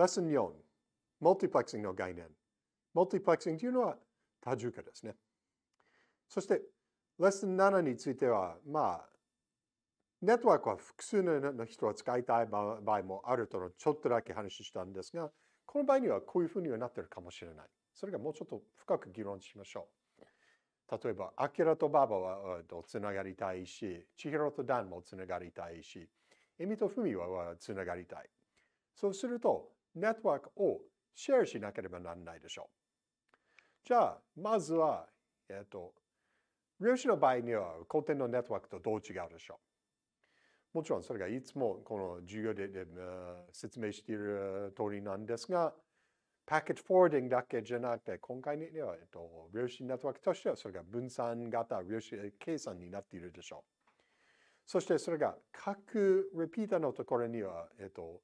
lesson 4、マルティプレクシングの概念。モルティプレクシングというのは多重化ですね。そして、レッスン7については、まあ、ネットワークは複数の人は使いたい場合もあるとのちょっとだけ話したんですが、この場合にはこういうふうにはなってるかもしれない。それがもうちょっと深く議論しましょう。例えば、アキラとババはとつながりたいし、千尋とダンもつながりたいし、エミとフミはつながりたい。そうすると、ネットワークをシェアしなければならないでしょう。じゃあ、まずは、えっ、ー、と、量子の場合には古典のネットワークとどう違うでしょう。もちろんそれがいつもこの授業でで説明している通りなんですが、パッケートフォーディングだけじゃなくて、今回には、えっと、量子ネットワークとしては、それが分散型量子計算になっているでしょう。そしてそれが各リピーターのところには、えっと、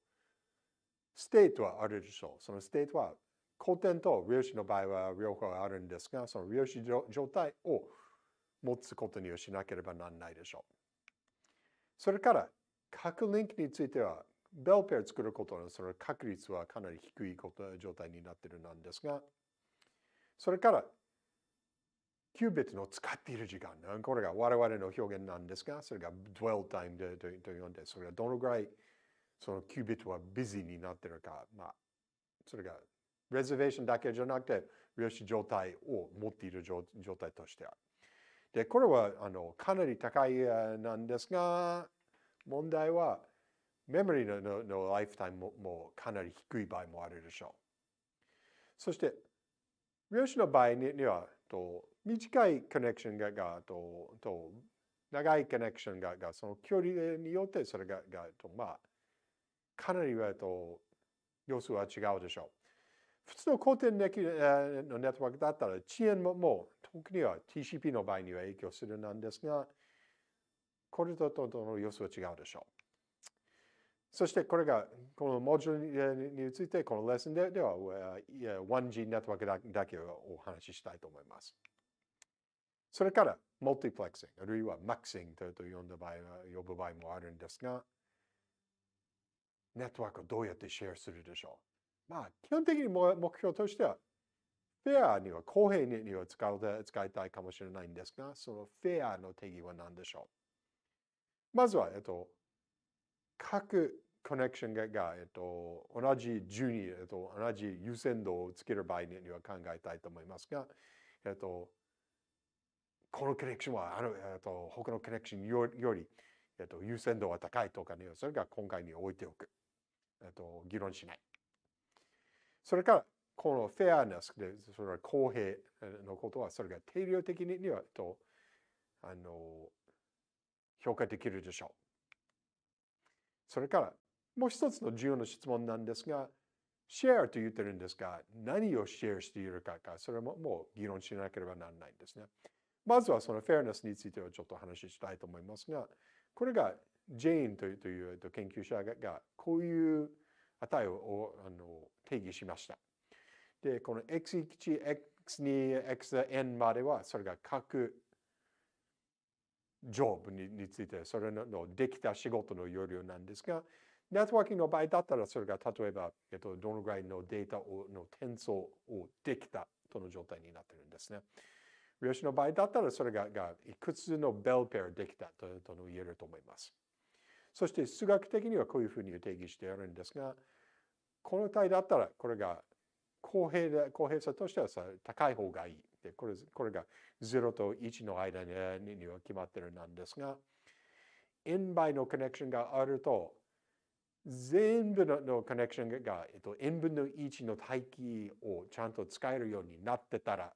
ステートはあるでしょう。そのステートは古典と量子の場合は両方あるんですが、その量子状態を持つことにはしなければならないでしょう。それから、核リンクについては、ベルペアを作ることのその確率はかなり低いこと状態になっているなんですが、それから、キュービットの使っている時間。これが我々の表現なんですが、それが dwell time と呼んで、それがどのぐらいそのキュービットはビジーになってるか、まあ、それがレゼベーションだけじゃなくて、量子状態を持っている状態としてある。で、これはあのかなり高いなんですが、問題は、メモリのののライフタイムももかなり低い場合もあるでしょう。そして、量子の場合ににはと、短いコネクションががとと長いコネクションががその距離によってそれががとまあかなり、えっと、様子は違うでしょう。普通の古典のネットワークだったら遅延ももう特には TCP の場合には影響するなんですがこれとの様子は違うでしょう。そしてこれがこのモジュールについてこのレッスンででは 1G ネットワークだけをお話ししたいと思います。それから、モルティプレクシング、あるいはマックシングと呼んだ場合呼ぶ場合もあるんですが、ネットワークをどうやってシェアするでしょう。まあ、基本的に目標としては、フェアには公平には使うで使いたいかもしれないんですが、そのフェアの定義は何でしょうまずは、えっと、各コネクションがが、えっと、同じ順位、えっと、同じ優先度をつける場合には考えたいと思いますが、えっと、このコネクションはあの、えっと、他のコネクションより、えっと、優先度は高いとかね、それが今回に置いておく。えっと、議論しない。それから、このフェアネスで、それは公平のことは、それが定量的には、えっと、あの、評価できるでしょう。それから、もう一つの重要な質問なんですが、シェアと言ってるんですが、何をシェアしているかか、それももう議論しなければならないんですね。まずはそのフェアネスについてはちょっと話したいと思いますが、これがジェーンというという研究者がこういう値をあの定義しました。で、この x1、x2、xn まではそれが各ジョブにについてそれのできた仕事の容量なんですが、ネットワーキングの場合だったらそれが例えば、えっと、どのぐらいのデータをの転送をできたとの状態になってるんですね。量子の場合だったらそれががいくつのベルペアできたとと言えると思います。そして数学的にはこういうふうに定義してあるんですが、この体だったらこれが公平で公平さとしてはさ高い方がいい。でこれこれが0と1の間にには決まってるなんですが、円倍のコネクションがあると、全部のコネクションが、えっと、n 分の1の待機をちゃんと使えるようになってたら、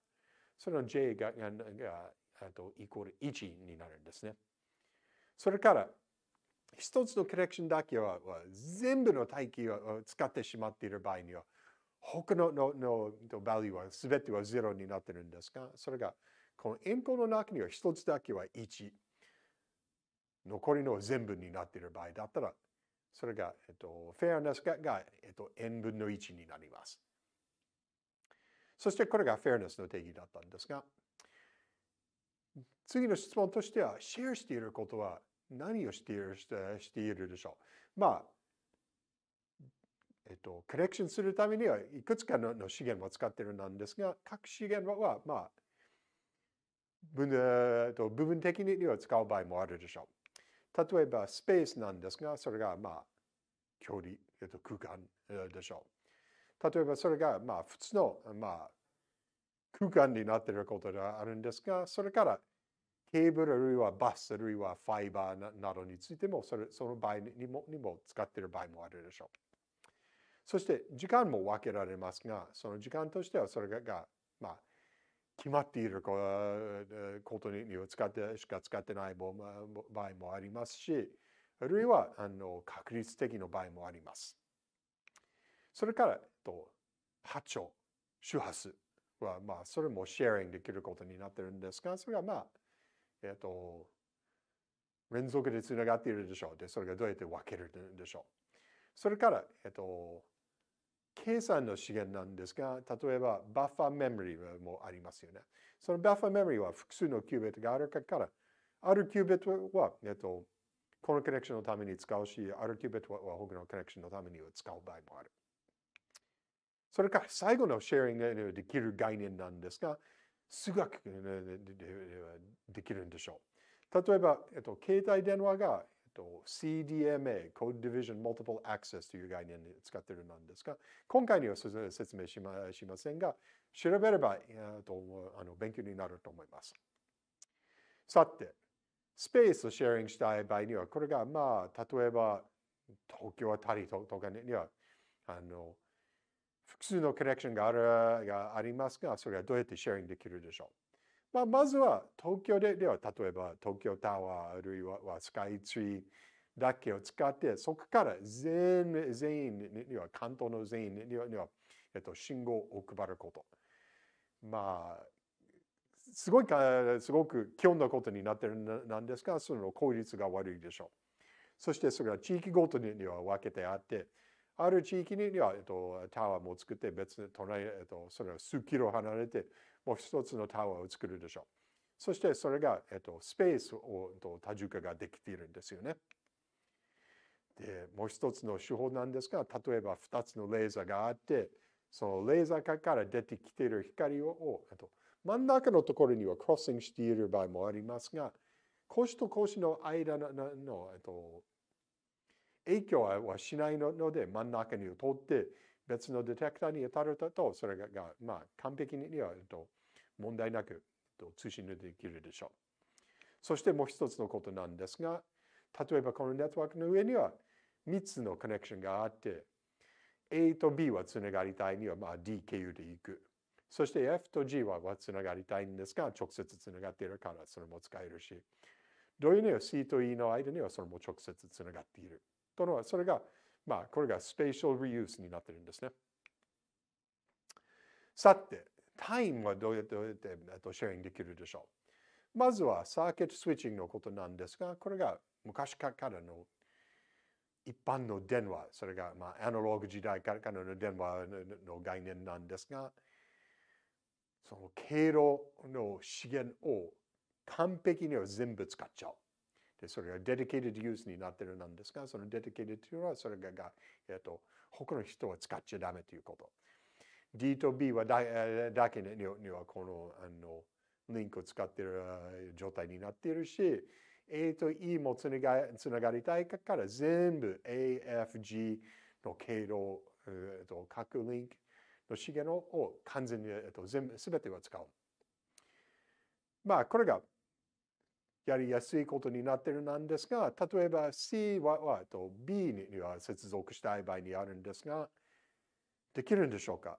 その j がががとイコール1になるんですね。それから、一つのコレクションだけは全部の待機を使ってしまっている場合には、他のののバリューは全てはゼロになってるんですが、それがこの円弧の中には一つだけは1。残りの全部になっている場合だったら、それが、えっと、フェアネスがが、えっと、n 分の1になります。そしてこれがフェアネスの定義だったんですが、次の質問としては、シェアしていることは何をしているしているでしょう。まあ、えっと、コレクションするためにはいくつかの資源を使ってるなんですが、各資源は、まあ、分と部分的には使う場合もあるでしょう。例えば、スペースなんですが、それが、まあ、距離、えっと、空間でしょう。例えば、それが、まあ、普通の、まあ、空間になっていることであるんですが、それから、ケーブルあるいはバスあるいはファイバーなどについてもそれその場合にもにも使っている場合もあるでしょう。そして時間も分けられますがその時間としてはそれがまあ、決まっていることに使ってしか使ってない場合もありますしあるいはあの確率的の場合もあります。それから、と、波長、周波数は、まあ、それもシェアリングできることになってるんですが、それがまあ、えっ、と、連続でつながっているでしょう。で、それがどうやって分けるでしょう。それから、えっ、と、計算の資源なんですが、例えばバッファーメモリーもありますよね。そのバッファーメモリーは複数のキュービットがあるから、あるキュービットは、えっ、と、このコネクションのために使うし、あるキュービットは他のコネクションのために使う場合もある。それから最後のシェアリングできる概念なんですが、数学でできるんでしょう。例えば、えっと、携帯電話が、えっと、CDMA、Code Division Multiple Access という概念で使っているなんですが、今回には説明しましませんが、調べれば、えっと、あの勉強になると思います。さて、スペースをシェアリングしたい場合には、これが、まあ、例えば、東京あたりとかには、あの、複数のコレクションがあるがありますが、それはどうやってシェアリングできるでしょう。まあ、まずは東京ででは例えば東京タワーあるいはスカイツリーだけを使ってそこから全全員には関東の全員にはには、えっと、信号を配ること。まあすごいかすごく基本のことになってるなんですがその効率が悪いでしょう。そしてそれは地域ごとには分けてあってある地域には、えっと、タワーも作って別に隣、えっと、それは数キロ離れてもう一つのタワーを作るでしょう。そしてそれが、えっと、スペースを、えっと、多重化ができているんですよね。でもう一つの手法なんですが例えば2つのレーザーがあってそのレーザーから出てきている光を、えっと、真ん中のところにはクロッシングしている場合もありますが、腰と腰の間のの、えっと、影響はしないので真ん中に通って別のディテクターに当たるとそれが、まあ、完璧には問題なく通信できるでしょう。そしてもう一つのことなんですが例えばこのネットワークの上には3つのコネクションがあって A と B はつながりたいにはまあ D 経由で行く。そして F と G はつながりたいんですが直接つながっているからそれも使えるし。どういうのよ C と E の間にはそれも直接つながっている。とのは、それが、まあ、これがスペシャルリユースになってるんですね。さて、タイムはどうやってシェアリングできるでしょうまずはサーキットスイッチングのことなんですが、これが昔からの一般の電話、それがまあアナログ時代からの電話の概念なんですが、その経路の資源を完璧には全部使っちゃう。でそれがデデケートユースになってるなんですがそのデデケート t e というのはそれがが、えーと、他の人は使っちゃダメということ。D と B はだだけにはこのあのリンクを使ってる状態になっているし A と E もつながつながりたいから全部 AFG の経路、えーと、各リンクの資源を完全に、えーと、と全部全ては使う。まあこれがやりやすいことになってるなんですが、例えば C はと B には接続したい場合にあるんですが、できるんでしょうか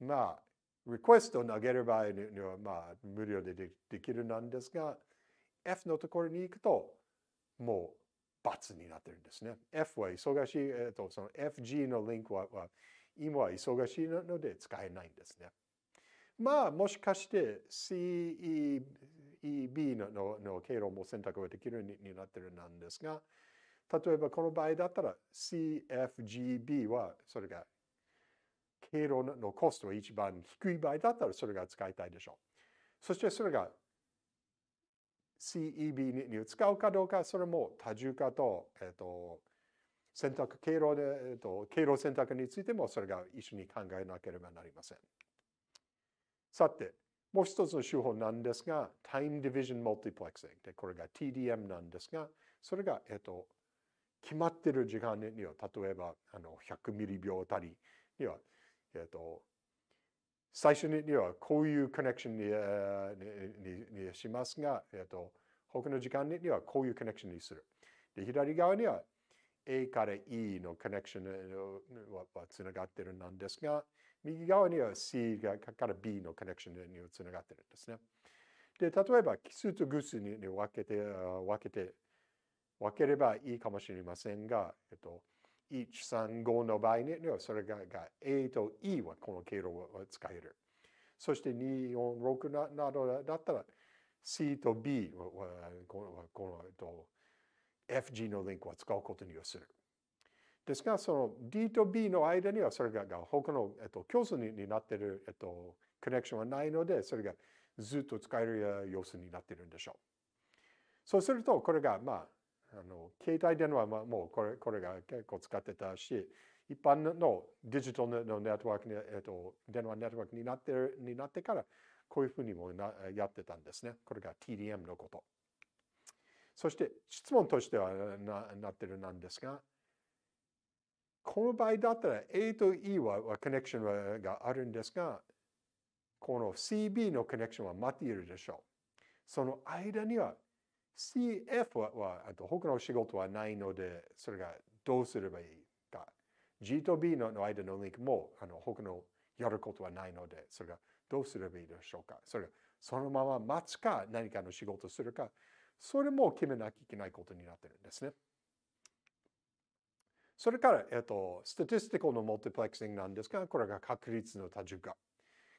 まあ、リクエストを投げる場合には、まあ、無料でできるなんですが、F のところに行くと、もう罰になってるんですね。F は忙しい、えっと、その FG のリンクは、今は忙しいので使えないんですね。まあ、もしかして C、E、EEB ののの経路も選択ができるようになってるなんですが、例えばこの場合だったら CFGB はそれが経路のコストが一番低い場合だったらそれが使いたいでしょう。そしてそれが CEB に使うかどうか、それも多重化と、えっ、と、選択経路で、えっ、と、経路選択についてもそれが一緒に考えなければなりません。さて、もう一つの手法なんですが、Time Division Multiplexing で、これが TDM なんですが、それが、えっと、決まってる時間には、例えば、あの、100ミリ秒あたりには、えっと、最初にはこういうコネクションに,、ににしますが、えっと、他の時間にはこういうコネクションにする。で、左側には A から E のコネクションはつながってるなんですが、右側には C から B のコネクションにつながってるんですね。で、例えば奇数と偶数に分けて、分けて、分ければいいかもしれませんが、えっと、1、3、5の場合には、それがが A と E はこの経路を使える。そして2、4、6などだったら C と B はこの、この、えっと、FG のリンクを使うことにする。ですが、その D と B の間にはそれが他の、えっと、競争になっている、えっと、コネクションはないので、それがずっと使える様子になっているんでしょう。そうすると、これが、まあ、あの携帯電話ももうこれこれが結構使ってたし、一般のデジタルのネットワークに、えっと、電話ネットワークになってになってから、こういうふうにもなやってたんですね。これが TDM のこと。そして質問としてはなってるなんですが、この場合だったら A と E ははコネクションがあるんですが、この CB のコネクションは待っているでしょう。その間には CF ははあと他の仕事はないので、それがどうすればいいか。G と B の間のリンクもあの他のやることはないので、それがどうすればいいでしょうか。それがそのまま待つか何かの仕事をするか、それも決めなきゃいけないことになってるんですね。それから、えっと、スタティスティコのモルティプレクシングなんですが、これが確率の多重化。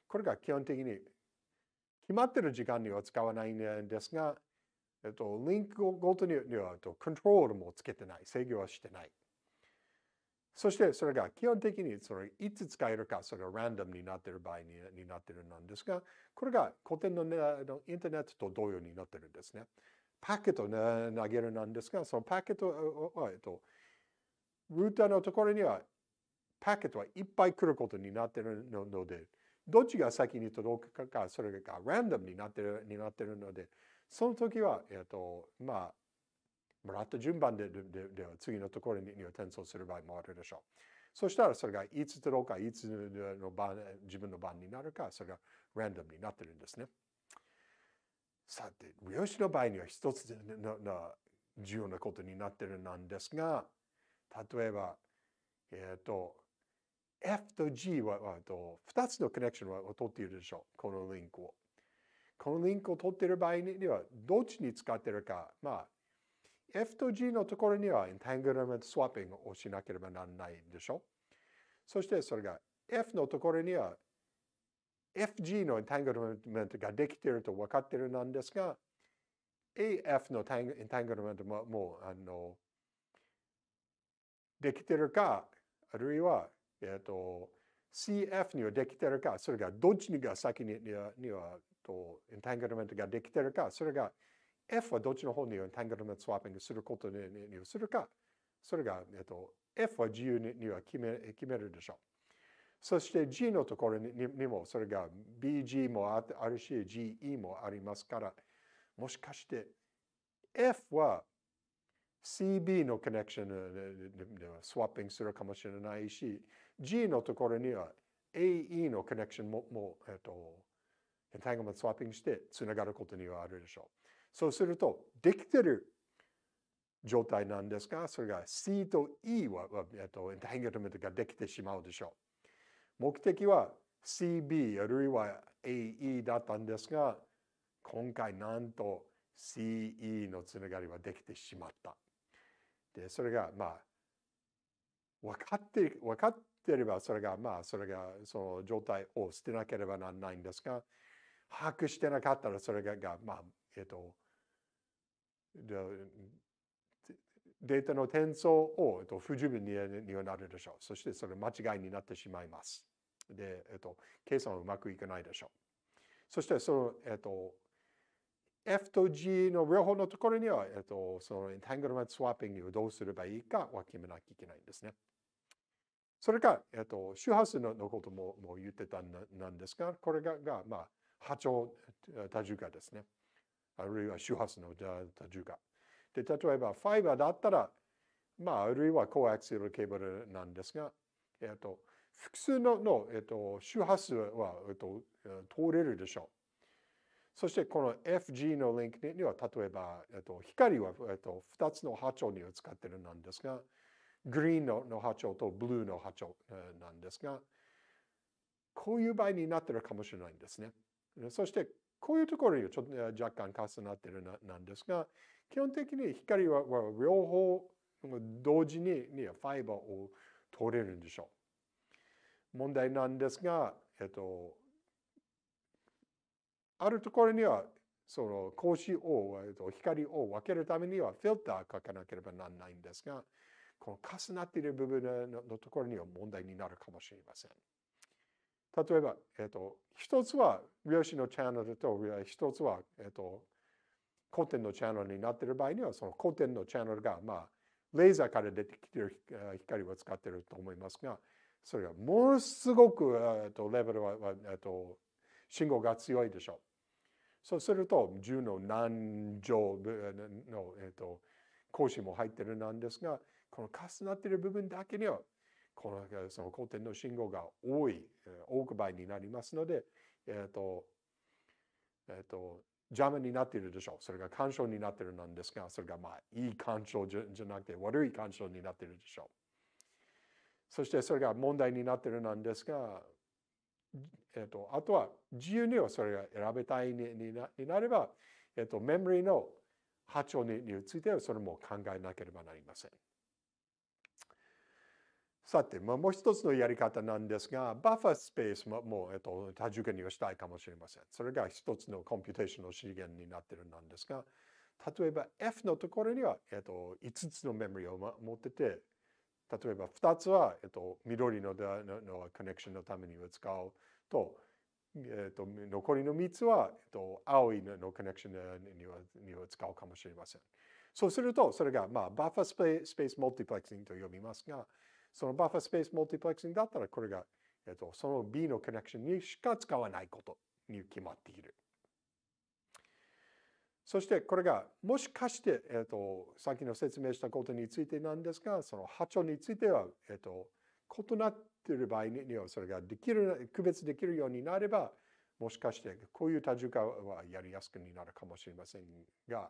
これが基本的に決まってる時間には使わないんですが、えっと、リンクごとにはコントロールもつけてない、制御はしてない。そしてそれが基本的にそれいつ使えるか、それがランダムになっている場合になっているんですが、これが古典のインターネットと同様になっているんですね。パケットを投げるなんですが、そのパケットは、えっと、ルーターのところにはパケットはいっぱい来ることになっているので、どっちが先に届くかそれがランダムになってるになってるので、その時は、えっと、まあ、もらった順番でででは次のところに転送する場合もあるでしょう。そしたらそれがいつ届くか、いつの番、自分の番になるか、それがランダムになってるんですね。さて、三好の場合には一つの重要なことになってるなんですが、例えば、えっ、ー、と、F と G は、と2つのコネクションを取っているでしょう。このリンクを。このリンクを取っている場合には、どっちに使っているか。まあ、F と G のところには、エンタングルメントスワッピングをしなければならないでしょう。そして、それが F のところには、FG のエンタングルメントができていると分かっているなんですが、AF のエンタングルメントももうあのできているか、あるいは、えっ、ー、と、CF にはできてるか、それがどっちにが先ににはにはとエンタングルメントができてるか、それが F はどっちの方にエンタングルメントスワッピングすることにするか、それが、えっと、F は自由には決め決めるでしょう。そして G のところにもそれが BG もあるし GE もありますからもしかして F は CB のコネクションでスワッピングするかもしれないし G のところには AE のコネクションももう、えっと、エンタイグメントスワッピングしてつながることにはあるでしょう。そうするとできてる状態なんですがそれが C と E は、えっと、エンタイグメントができてしまうでしょう。目的は CB あるいは AE だったんですが今回なんと CE のつながりはできてしまった。でそれがまあ分かって分かってればそれがまあそれがその状態を捨てなければならないんですが把握してなかったらそれがまあえっ、ー、とデータの転送を、えっと、不十分にはなるでしょう。そしてそれ間違いになってしまいます。で、えっと、計算はうまくいかないでしょう。そしてその、えっと、F と G の両方のところには、えっと、そのエンタングルメントスワッピングをどうすればいいかは決めなきゃいけないんですね。それから、えっと、周波数のことももう言ってたんなんですが、これが、がまあ、波長多重化ですね。あるいは周波数の多重化。で例えばファイバーだったら、まあ、あるいはコアクシルケーブルなんですが、えっと、複数のの、えっと、周波数は、えっと、通れるでしょう。そしてこの FG のリンクには例えば、えっと、光は、えっと、2つの波長に使ってるなんですがグリーンのの波長とブルーの波長なんですがこういう場合になってるかもしれないんですね。そしてこういうところにちょっと若干重なってるななんですが基本的に光は両方同時にファイバーを通れるんでしょう。問題なんですが、えっと、あるところにはその格子を、えっと、光を分けるためにはフィルターかけなければならないんですが、この重なっている部分のところには問題になるかもしれません。例えば、えっと、一つは量子のチャンネルと一つは、えっと、古典のチャンネルになっている場合にはその古典のチャンネルがまあレーザーから出てきてる光を使っていると思いますがそれがものすごくレベルは信号が強いでしょう。そうすると10の何乗の、えー、と格子も入ってるなんですがこの重なっている部分だけにはこのその光点の信号が多い多く倍になりますので、えーとえーと、邪魔になっているでしょう。それが干渉になっているなんですが、それがまあいい干渉じゃなくて悪い干渉になっているでしょう。そしてそれが問題になっているなんですが、えっと、あとは自由にはそれが選べたいになれば、えっと、メモリーの波長についてはそれも考えなければなりません。さて、まあ、もう一つのやり方なんですが、バッファースペースももう、えっと、多重化にはしたいかもしれません。それが一つのコンピューテーションの資源になってるんですが、例えば F のところには、えっと、5つのメモリを持ってて、例えば2つは、えっと、緑のののコネクションのために使うと、えっと、残りの3つは、えっと、青いのコネクションにはには使うかもしれません。そうすると、それが、まあ、バッファースペースモルティプレクシングと呼びますが、そのバッファスペースモルティプレックシングだったら、これが、えっと、その B のコネクションにしか使わないことに決まっている。そしてこれがもしかして、えっと、さっきの説明したことについてなんですがその波長については、えっと、と異なっている場合にはそれができる区別できるようになればもしかしてこういう多重化はやりやすくなるかもしれませんが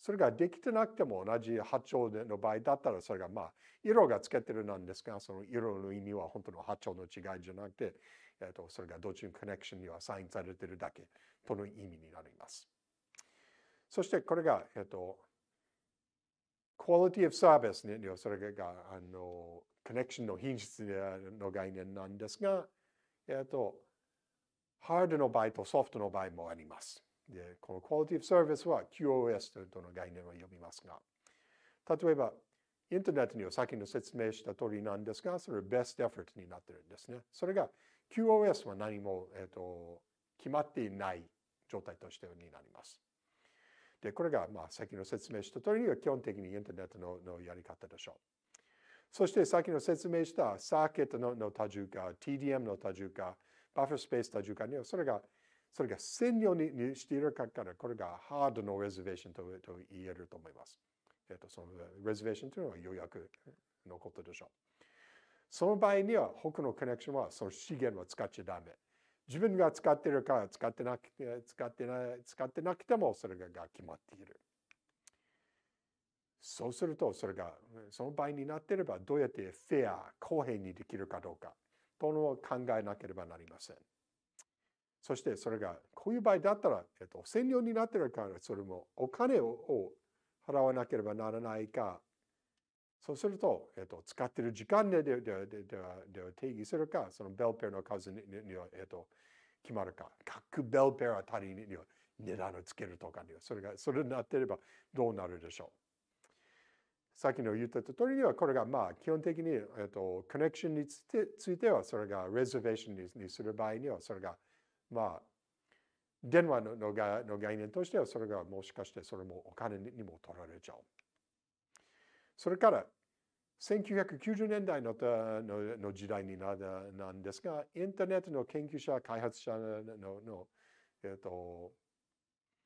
それができてなくても同じ波長の場合だったらそれがまあ色がつけてるなんですがその色の意味は本当の波長の違いじゃなくて、えー、とそれがどっちのコネクションにはサインされてるだけとの意味になります。そしてこれが、えっ、ー、と、quality of service にはそれがあのコネクションの品質の概念なんですが、えっ、ー、と、ハードの場合とソフトの場合もあります。で、この Quality of Service は QoS との概念を呼びますが、例えば、インターネットには先の説明した通りなんですが、それは Best Effort になってるんですね。それが QoS は何も、えーと、決まっていない状態としてになります。で、これが、まあ、先の説明した通りには基本的にインターネットののやり方でしょう。そして、先の説明したサーケットのの多重化、TDM の多重化、バッファースペース多重化には、それがそれが占領にしているから、これがハードのレズベーションとと言えると思います。えっと、そのレズベーションというのは予約のことでしょう。その場合には、他のコネクションはその資源は使っちゃダメ。自分が使ってるか使ってなくて、使ってない、使ってなくてもそれが決まっている。そうすると、それが、その場合になっていれば、どうやってフェア、公平にできるかどうか、との考えなければなりません。そしてそれがこういう場合だったら、えっと、占領になってるからそれもお金を払わなければならないかそうすると、えっと、使ってる時間ででででで定義するかそのベルペアの数ににに、えっと、決まるか各ベルペアあたりに値段をつけるとかにそれがそれになってればどうなるでしょうさっきの言った通りには、これがまあ基本的に、えっと、コネクションについては、それがレゼーションにする場合には、それがまあ、電話ののがの概念としては、それがもしかしてそれもお金にも取られちゃう。それから、1990年代ののの時代にななんですが、インターネットの研究者、開発者のの、えー、っと、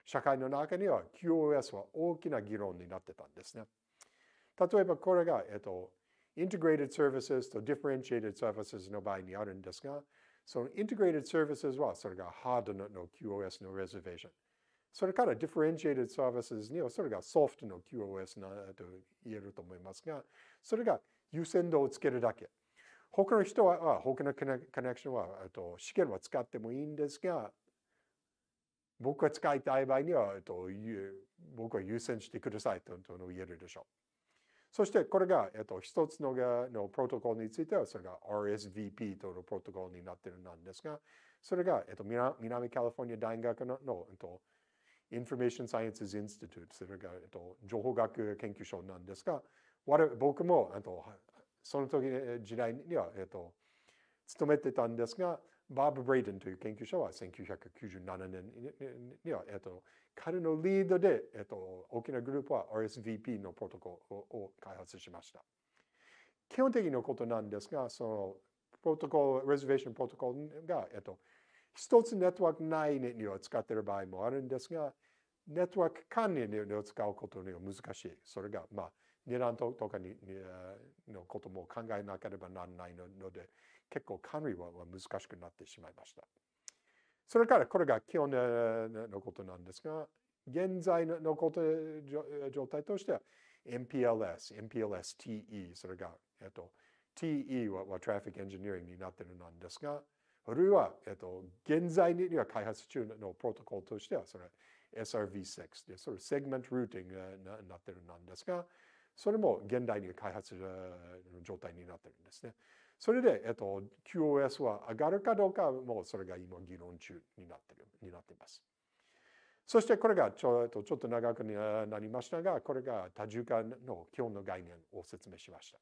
社会の中には QoS は大きな議論になってたんですね。例えばこれが、えっと、Integrated Services と Differentiated Services の場合にあるんですが、そのインテグレーテッドサービスはそれがハードの QoS のレゼベーション。それからディフェレンシエイテッドサービスにはそれがソフトの QoS なと言えると思いますが、それが優先度をつけるだけ。他の人は、他のコネクションは、と試験は使ってもいいんですが、僕が使いたい場合には、と僕は優先してくださいと言えるでしょう。そしてこれが、えっと、一つのがのプロトコルについては、それが RSVP とのプロトコルになってるなんですが、それが、えっと、南カリフォルニア大学のの、えっと、インフォメーションサイエンスインスティテューそれが、えっと、情報学研究所なんですが、僕も、えっと、その時時代には、えっと、勤めてたんですが、バブ・ブレイデンという研究者は1997年には、えっと、彼のリードで、えっと、大きなグループは RSVP のプロトコルを開発しました。基本的なことなんですが、そのプロトコル、レゼーションプロトコルが、えっと、一つネットワーク内にを使っている場合もあるんですが、ネットワーク管理を使うことには難しい。それが、まあ、値段とかにのことも考えなければならないので、結構管理は難しくなってしまいました。それからこれが基本のことなんですが、現在のこと状態としては MPLS、MPLS-TE、それが、えっと、TE はは Traffic Engineering になってるなんですが、あるいは、えっと、現在には開発中のプロトコルとしては、それ SRV6 で、それセグメントルーティングになってるなんですが、それも現代に開発の状態になってるんですね。それで、えっと、QoS は上がるかどうかもそれが今議論中になってるになっています。そしてこれがちょっと長くなりましたが、これが多重化の基本の概念を説明しました。